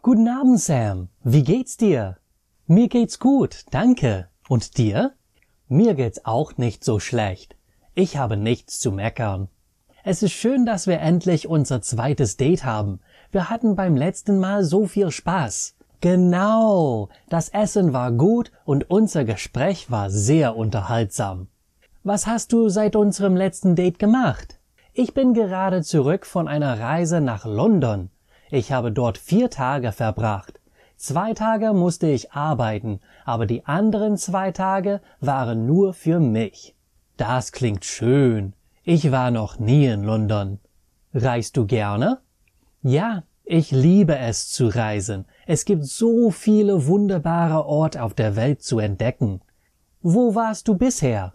Guten Abend, Sam. Wie geht's dir? Mir geht's gut, danke. Und dir? Mir geht's auch nicht so schlecht. Ich habe nichts zu meckern. Es ist schön, dass wir endlich unser zweites Date haben. Wir hatten beim letzten Mal so viel Spaß. Genau. Das Essen war gut und unser Gespräch war sehr unterhaltsam. Was hast du seit unserem letzten Date gemacht? Ich bin gerade zurück von einer Reise nach London. Ich habe dort vier Tage verbracht. Zwei Tage musste ich arbeiten, aber die anderen zwei Tage waren nur für mich. Das klingt schön. Ich war noch nie in London. Reist du gerne? Ja, ich liebe es zu reisen. Es gibt so viele wunderbare Orte auf der Welt zu entdecken. Wo warst du bisher?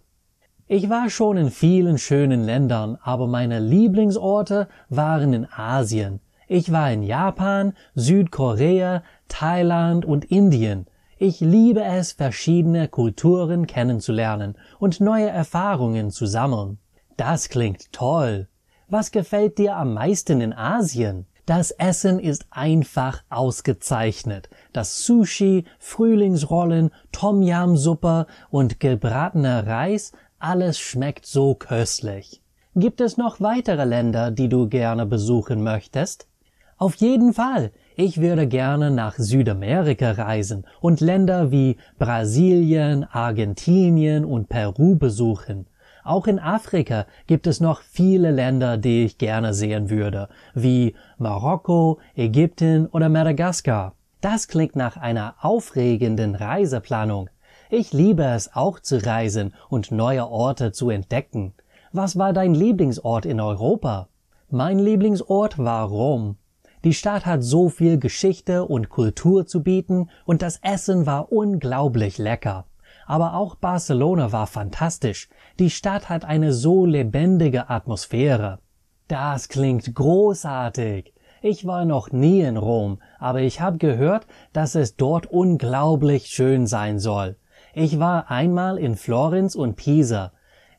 Ich war schon in vielen schönen Ländern, aber meine Lieblingsorte waren in Asien. Ich war in Japan, Südkorea, Thailand und Indien. Ich liebe es, verschiedene Kulturen kennenzulernen und neue Erfahrungen zu sammeln. Das klingt toll. Was gefällt dir am meisten in Asien? Das Essen ist einfach ausgezeichnet. Das Sushi, Frühlingsrollen, Tom Yam Suppe und gebratener Reis, alles schmeckt so köstlich. Gibt es noch weitere Länder, die du gerne besuchen möchtest? Auf jeden Fall. Ich würde gerne nach Südamerika reisen und Länder wie Brasilien, Argentinien und Peru besuchen. Auch in Afrika gibt es noch viele Länder, die ich gerne sehen würde, wie Marokko, Ägypten oder Madagaskar. Das klingt nach einer aufregenden Reiseplanung. Ich liebe es auch zu reisen und neue Orte zu entdecken. Was war dein Lieblingsort in Europa? Mein Lieblingsort war Rom. Die Stadt hat so viel Geschichte und Kultur zu bieten und das Essen war unglaublich lecker. Aber auch Barcelona war fantastisch. Die Stadt hat eine so lebendige Atmosphäre. Das klingt großartig. Ich war noch nie in Rom, aber ich habe gehört, dass es dort unglaublich schön sein soll. Ich war einmal in Florenz und Pisa.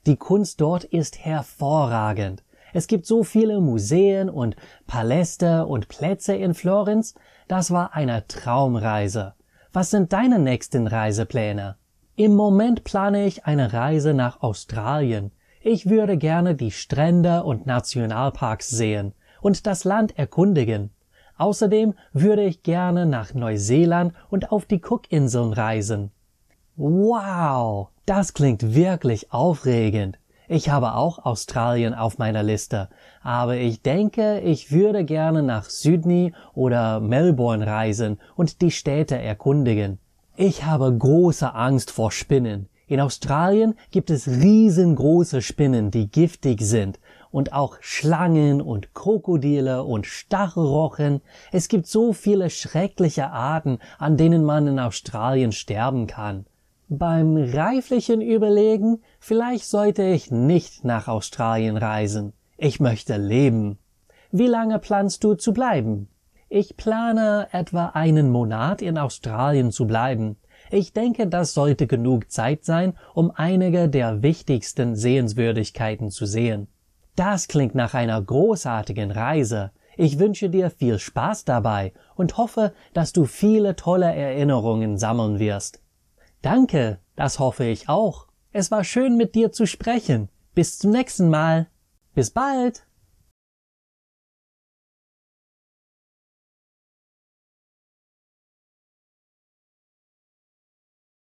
Die Kunst dort ist hervorragend. Es gibt so viele Museen und Paläste und Plätze in Florenz. Das war eine Traumreise. Was sind deine nächsten Reisepläne? Im Moment plane ich eine Reise nach Australien. Ich würde gerne die Strände und Nationalparks sehen und das Land erkundigen. Außerdem würde ich gerne nach Neuseeland und auf die Cookinseln reisen. Wow, das klingt wirklich aufregend. Ich habe auch Australien auf meiner Liste, aber ich denke, ich würde gerne nach Sydney oder Melbourne reisen und die Städte erkundigen. Ich habe große Angst vor Spinnen. In Australien gibt es riesengroße Spinnen, die giftig sind, und auch Schlangen und Krokodile und Stachelrochen. Es gibt so viele schreckliche Arten, an denen man in Australien sterben kann. Beim reiflichen Überlegen, vielleicht sollte ich nicht nach Australien reisen. Ich möchte leben. Wie lange planst du zu bleiben? Ich plane etwa einen Monat in Australien zu bleiben. Ich denke, das sollte genug Zeit sein, um einige der wichtigsten Sehenswürdigkeiten zu sehen. Das klingt nach einer großartigen Reise. Ich wünsche dir viel Spaß dabei und hoffe, dass du viele tolle Erinnerungen sammeln wirst. Danke, das hoffe ich auch. Es war schön mit dir zu sprechen. Bis zum nächsten Mal. Bis bald.